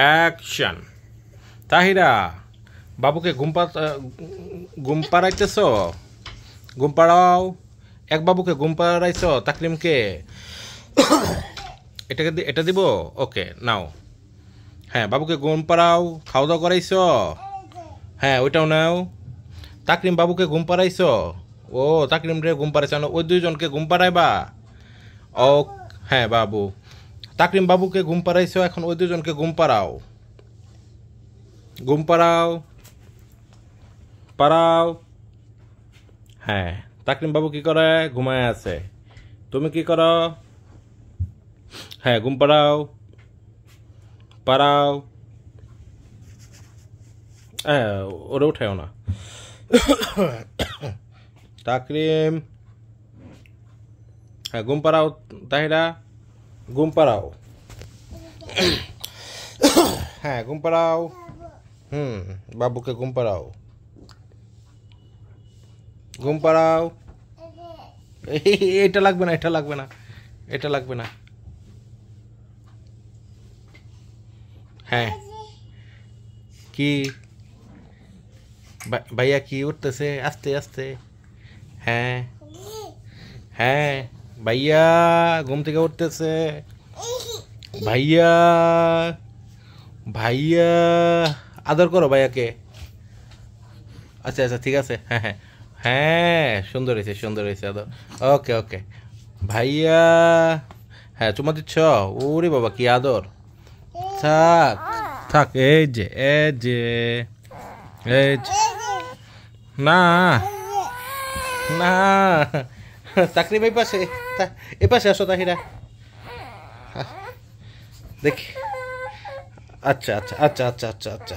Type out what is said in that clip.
action Tahira বাবুকে ঘুম গুম পাড়াইতেস গুম পাড়াও এক বাবুকে গুম পাড়াইছ তাকলিমকে এটাকে এটা দিব ওকে নাও হ্যাঁ বাবুকে গুম পাড়াও খাওয়া দাওয়া করাইছ হ্যাঁ ওইটাও নাও তাকলিম বাবুকে গুম পাড়াইছ ও তাকলিম রে ঘুম পাড়াইছ ওই দুইজনকে গুম পাড়াইবা ও হ্যাঁ বাবু তাকরিম বাবুকে ঘুম পাড়াইছো এখন ওই দুজনকে ঘুম পাড়াও ঘুম পাড়াও পাড়াও হ্যাঁ তাকরিম বাবু কি করে ঘুমায় আছে তুমি কি করো হ্যাঁ ঘুম পাড়াও পাড়াও হ্যাঁ ওরে উঠেও না তাকরিম হ্যাঁ ঘুম পাড়াও তাহিরা घूम पर आओ हाँ घूम पर आओ हम्म बाबू के घूम पर आओ ঘুম পাড়াও এটা লাগবে না এটা লাগবে না এটা লাগবে না হ্যাঁ কি ভাইয়া কি উঠতেছে আস্তে আস্তে হ্যাঁ হ্যাঁ ভাইয়া ঘুম থেকে উঠতেছে ভাইয়া ভাইয়া আদর করো ভাইয়াকে আচ্ছা আচ্ছা ঠিক আছে হ্যাঁ হ্যাঁ হ্যাঁ সুন্দর হয়েছে সুন্দর হয়েছে আদর ওকে ওকে ভাইয়া হ্যাঁ চুমা দিচ্ছ ওরে বাবা কি আদর থাক থাক এই যে এই যে এই যে না না তাকরি ভাই পাশে এ পাশে আসো তাহিরা হ্যাঁ, দেখি আচ্ছা আচ্ছা আচ্ছা আচ্ছা আচ্ছা আচ্ছা